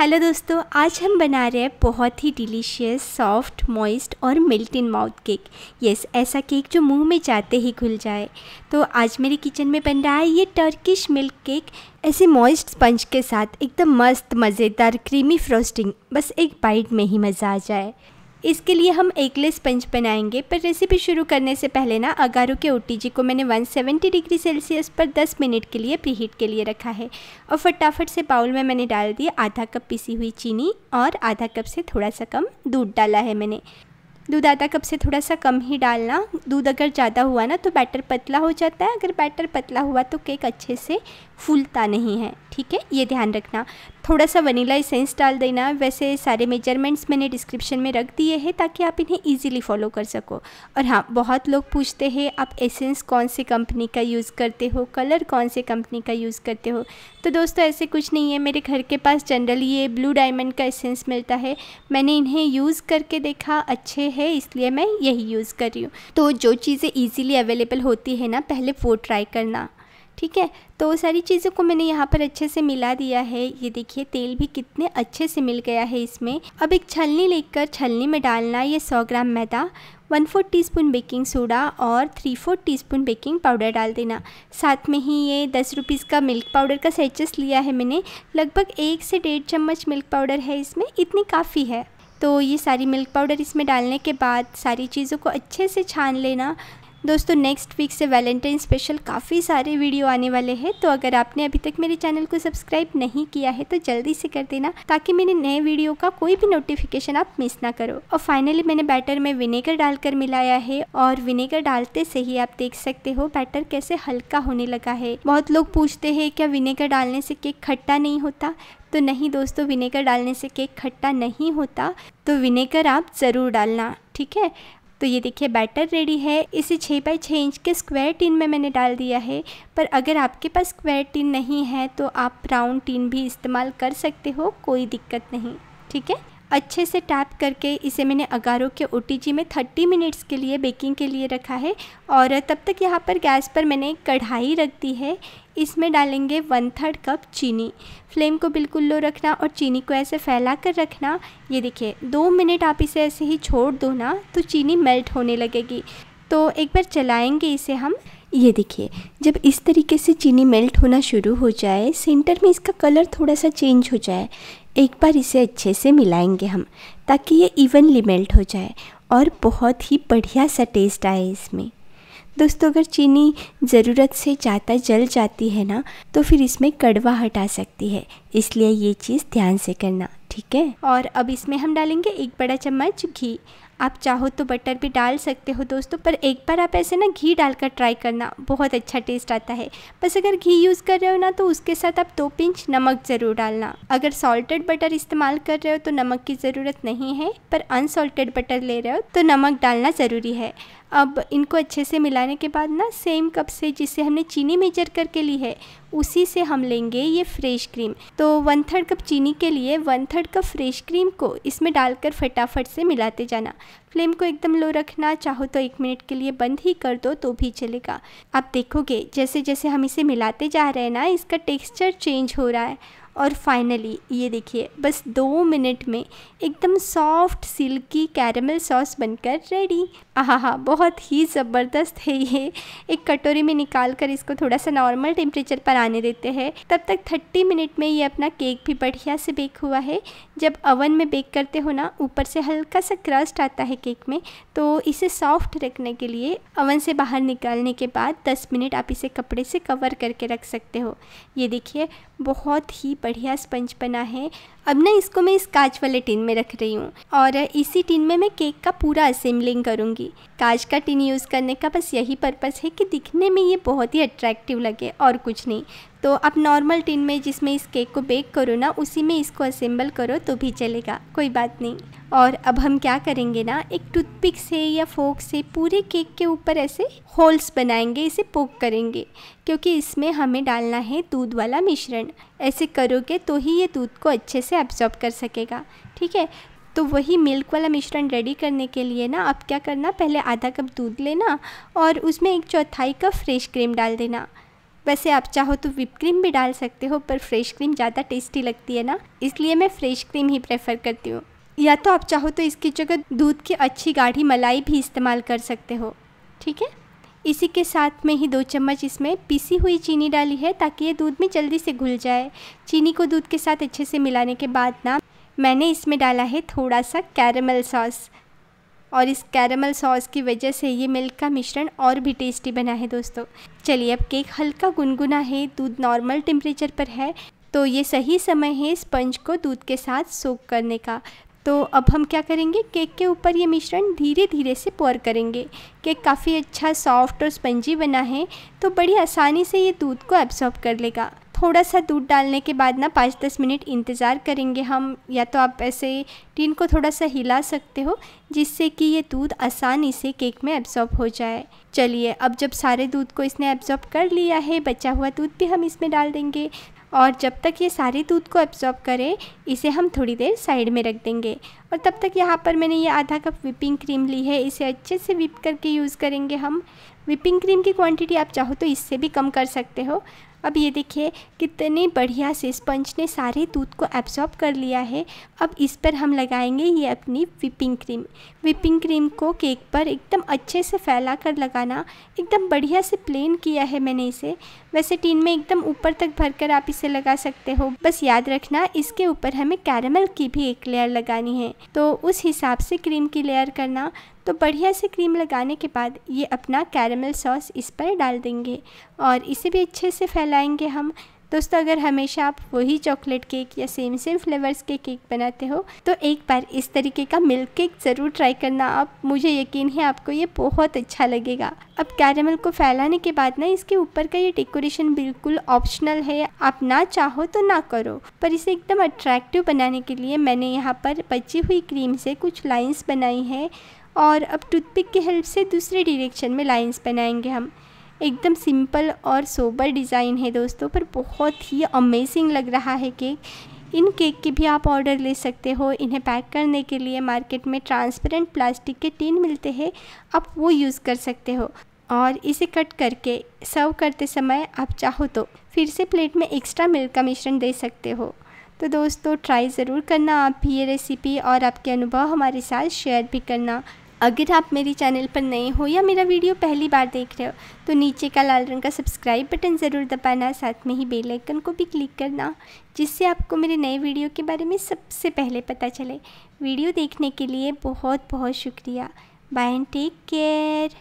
hello दोस्तों आज हम बना रहे हैं बहुत ही डिलीशियस सॉफ्ट मॉइस्ट और melt in mouth cake yes ऐसा केक जो मुंह में जाते ही घुल जाए तो आज मेरे किचन में बन रहा है ये टर्किश मिल्क केक ऐसे मॉइस्ट स्पंज के साथ एकदम मस्त मज़ेदार क्रीमी फ्रोस्टिंग बस एक बाइट में ही मज़ा आ जाए इसके लिए हम ले स्पंज बनाएंगे पर रेसिपी शुरू करने से पहले ना अगारू के ओटी को मैंने 170 डिग्री सेल्सियस पर 10 मिनट के लिए प्रीहीट के लिए रखा है और फटाफट से बाउल में मैंने डाल दिया आधा कप पिसी हुई चीनी और आधा कप से थोड़ा सा कम दूध डाला है मैंने दूध आधा कप से थोड़ा सा कम ही डालना दूध अगर ज़्यादा हुआ ना तो बैटर पतला हो जाता है अगर बैटर पतला हुआ तो केक अच्छे से फूलता नहीं है ठीक है ये ध्यान रखना थोड़ा सा वनीला इसेंस डाल देना वैसे सारे मेजरमेंट्स मैंने डिस्क्रिप्शन में रख दिए हैं ताकि आप इन्हें ईजिली फॉलो कर सको और हाँ बहुत लोग पूछते हैं आप एसेंस कौन से कंपनी का यूज़ करते हो कलर कौन से कंपनी का यूज़ करते हो तो दोस्तों ऐसे कुछ नहीं है मेरे घर के पास जनरली ये ब्लू डायमंड का एसेंस मिलता है मैंने इन्हें यूज़ करके देखा अच्छे है इसलिए मैं यही यूज़ कर रही हूँ तो जो चीज़ें ईजिली अवेलेबल होती है ना पहले वो ट्राई करना ठीक है तो सारी चीज़ों को मैंने यहाँ पर अच्छे से मिला दिया है ये देखिए तेल भी कितने अच्छे से मिल गया है इसमें अब एक छलनी लेकर छलनी में डालना ये सौ ग्राम मैदा one fourth teaspoon baking soda और three fourth teaspoon baking powder डाल देना साथ में ही ये दस रुपीज़ का मिल्क पाउडर का सेचेस लिया है मैंने लगभग एक से डेढ़ चम्मच मिल्क पाउडर है इसमें इतनी काफ़ी है तो ये सारी मिल्क पाउडर इसमें डालने के बाद सारी चीज़ों को अच्छे से छान लेना दोस्तों नेक्स्ट वीक से वैलेंटाइन स्पेशल काफ़ी सारे वीडियो आने वाले हैं तो अगर आपने अभी तक मेरे चैनल को सब्सक्राइब नहीं किया है तो जल्दी से कर देना ताकि मेरे नए वीडियो का कोई भी नोटिफिकेशन आप मिस ना करो और फाइनली मैंने बैटर में विनेगर डालकर मिलाया है और विनेगर डालते से ही आप देख सकते हो बैटर कैसे हल्का होने लगा है बहुत लोग पूछते हैं क्या विनेगर डालने से केक खट्टा नहीं होता तो नहीं दोस्तों विनेगर डालने से केक खट्टा नहीं होता तो विनेगर आप ज़रूर डालना ठीक है तो ये देखिए बैटर रेडी है इसे छः बाई छः इंच के स्क्वायर टिन में मैंने डाल दिया है पर अगर आपके पास स्क्वायर टिन नहीं है तो आप राउंड टिन भी इस्तेमाल कर सकते हो कोई दिक्कत नहीं ठीक है अच्छे से टैप करके इसे मैंने अगारो के ओ में 30 मिनट्स के लिए बेकिंग के लिए रखा है और तब तक यहाँ पर गैस पर मैंने कढ़ाई रख दी है इसमें डालेंगे वन थर्ड कप चीनी फ्लेम को बिल्कुल लो रखना और चीनी को ऐसे फैला कर रखना ये देखिए दो मिनट आप इसे ऐसे ही छोड़ दो ना तो चीनी मेल्ट होने लगेगी तो एक बार चलाएंगे इसे हम ये देखिए जब इस तरीके से चीनी मेल्ट होना शुरू हो जाए सेंटर में इसका कलर थोड़ा सा चेंज हो जाए एक बार इसे अच्छे से मिलाएंगे हम ताकि ये इवनली मेल्ट हो जाए और बहुत ही बढ़िया सा टेस्ट आए इसमें दोस्तों अगर चीनी ज़रूरत से ज़्यादा जल जाती है ना तो फिर इसमें कड़वा हटा सकती है इसलिए ये चीज़ ध्यान से करना ठीक है और अब इसमें हम डालेंगे एक बड़ा चम्मच घी आप चाहो तो बटर भी डाल सकते हो दोस्तों पर एक बार आप ऐसे ना घी डालकर ट्राई करना बहुत अच्छा टेस्ट आता है बस अगर घी यूज़ कर रहे हो ना तो उसके साथ आप दो पिंच नमक ज़रूर डालना अगर सॉल्टेड बटर इस्तेमाल कर रहे हो तो नमक की ज़रूरत नहीं है पर अनसॉल्टेड बटर ले रहे हो तो नमक डालना ज़रूरी है अब इनको अच्छे से मिलाने के बाद ना सेम कप से जिसे हमने चीनी मेजर करके ली है उसी से हम लेंगे ये फ्रेश क्रीम तो वन थर्ड कप चीनी के लिए one third cup fresh cream को इसमें डालकर फटाफट से मिलाते जाना फ्लेम को एकदम लो रखना चाहो तो एक मिनट के लिए बंद ही कर दो तो भी चलेगा आप देखोगे जैसे जैसे हम इसे मिलाते जा रहे हैं ना इसका टेक्स्चर चेंज हो रहा है और फाइनली ये देखिए बस दो मिनट में एकदम सॉफ्ट सिल्की कैरमल सॉस बनकर रेडी आहा बहुत ही ज़बरदस्त है ये एक कटोरी में निकाल कर इसको थोड़ा सा नॉर्मल टेम्परेचर पर आने देते हैं तब तक 30 मिनट में ये अपना केक भी बढ़िया से बेक हुआ है जब अवन में बेक करते हो ना ऊपर से हल्का सा क्रस्ट आता है केक में तो इसे सॉफ्ट रखने के लिए अवन से बाहर निकालने के बाद दस मिनट आप इसे कपड़े से कवर करके रख सकते हो ये देखिए बहुत ही बढ़िया स्पंज बना है अब ना इसको मैं इस कांच वाले टिन में रख रही हूँ और इसी टिन में मैं केक का पूरा असेंबलिंग करूँगी कांच का टिन यूज़ करने का बस यही पर्पस है कि दिखने में ये बहुत ही अट्रैक्टिव लगे और कुछ नहीं तो आप नॉर्मल टिन में जिसमें इस केक को बेक करो ना उसी में इसको असेंबल करो तो भी चलेगा कोई बात नहीं और अब हम क्या करेंगे ना एक टूथपिक से या फोक से पूरे केक के ऊपर ऐसे होल्स बनाएंगे इसे पोक करेंगे क्योंकि इसमें हमें डालना है दूध वाला मिश्रण ऐसे करोगे तो ही ये दूध को अच्छे से एब्जॉर्ब कर सकेगा ठीक है तो वही मिल्क वाला मिश्रण रेडी करने के लिए ना आप क्या करना पहले आधा कप दूध लेना और उसमें एक चौथाई कप फ्रेश क्रीम डाल देना वैसे आप चाहो तो विप क्रीम भी डाल सकते हो पर फ्रेश क्रीम ज़्यादा टेस्टी लगती है ना इसलिए मैं फ्रेश क्रीम ही प्रेफर करती हूँ या तो आप चाहो तो इसकी जगह दूध की अच्छी गाढ़ी मलाई भी इस्तेमाल कर सकते हो ठीक है इसी के साथ में ही दो चम्मच इसमें पीसी हुई चीनी डाली है ताकि ये दूध में जल्दी से घुल जाए चीनी को दूध के साथ अच्छे से मिलाने के बाद ना मैंने इसमें डाला है थोड़ा सा कैरमल सॉस और इस कैरमल सॉस की वजह से ये मिल्क का मिश्रण और भी टेस्टी बना है दोस्तों चलिए अब केक हल्का गुनगुना है दूध नॉर्मल टेम्परेचर पर है तो ये सही समय है स्पंज को दूध के साथ सोक करने का तो अब हम क्या करेंगे केक के ऊपर ये मिश्रण धीरे धीरे से पोर करेंगे केक काफ़ी अच्छा सॉफ्ट और स्पंजी बना है तो बड़ी आसानी से ये दूध को एब्सॉर्ब कर लेगा थोड़ा सा दूध डालने के बाद ना पाँच दस मिनट इंतज़ार करेंगे हम या तो आप ऐसे टिन को थोड़ा सा हिला सकते हो जिससे कि ये दूध आसानी से केक में एब्जॉर्ब हो जाए चलिए अब जब सारे दूध को इसने एब्जॉर्ब कर लिया है बचा हुआ दूध भी हम इसमें डाल देंगे और जब तक ये सारे दूध को एब्जॉर्ब करे इसे हम थोड़ी देर साइड में रख देंगे और तब तक यहाँ पर मैंने ये आधा कप विपिंग क्रीम ली है इसे अच्छे से विप करके यूज़ करेंगे हम विपिंग क्रीम की क्वांटिटी आप चाहो तो इससे भी कम कर सकते हो अब ये देखिए कितने बढ़िया से स्पंज ने सारे दूध को एब्जॉर्ब कर लिया है अब इस पर हम लगाएंगे ये अपनी विपिंग क्रीम विपिंग क्रीम को केक पर एकदम अच्छे से फैला कर लगाना एकदम बढ़िया से प्लेन किया है मैंने इसे वैसे टीन में एकदम ऊपर तक भर कर आप इसे लगा सकते हो बस याद रखना इसके ऊपर हमें कैरमल की भी एक लेयर लगानी है तो उस हिसाब से क्रीम की लेयर करना तो बढ़िया से क्रीम लगाने के बाद ये अपना कैरमल सॉस इस पर डाल देंगे और इसे भी अच्छे से फैलाएंगे हम दोस्तों अगर हमेशा आप वही चॉकलेट केक या सेम सेम फ्लेवर्स के केक बनाते हो तो एक बार इस तरीके का मिल्क केक ज़रूर ट्राई करना आप मुझे यकीन है आपको ये बहुत अच्छा लगेगा अब कैरमल को फैलाने के बाद ना इसके ऊपर का ये डेकोरेशन बिल्कुल ऑप्शनल है आप ना चाहो तो ना करो पर इसे एकदम अट्रैक्टिव बनाने के लिए मैंने यहाँ पर बची हुई क्रीम से कुछ लाइन्स बनाई है और अब टूथपिक की हेल्प से दूसरे डिरेक्शन में लाइंस बनाएंगे हम एकदम सिंपल और सोबर डिज़ाइन है दोस्तों पर बहुत ही अमेजिंग लग रहा है केक इन केक के भी आप ऑर्डर ले सकते हो इन्हें पैक करने के लिए मार्केट में ट्रांसपेरेंट प्लास्टिक के टीन मिलते हैं आप वो यूज़ कर सकते हो और इसे कट करके सर्व करते समय आप चाहो तो फिर से प्लेट में एक्स्ट्रा मिल्क का मिश्रण दे सकते हो तो दोस्तों ट्राई ज़रूर करना आप भी ये रेसिपी और आपके अनुभव हमारे साथ शेयर भी करना अगर आप मेरे चैनल पर नए हो या मेरा वीडियो पहली बार देख रहे हो तो नीचे का लाल रंग का सब्सक्राइब बटन ज़रूर दबाना साथ में ही बेल आइकन को भी क्लिक करना जिससे आपको मेरे नए वीडियो के बारे में सबसे पहले पता चले वीडियो देखने के लिए बहुत बहुत शुक्रिया बाय एंड टेक केयर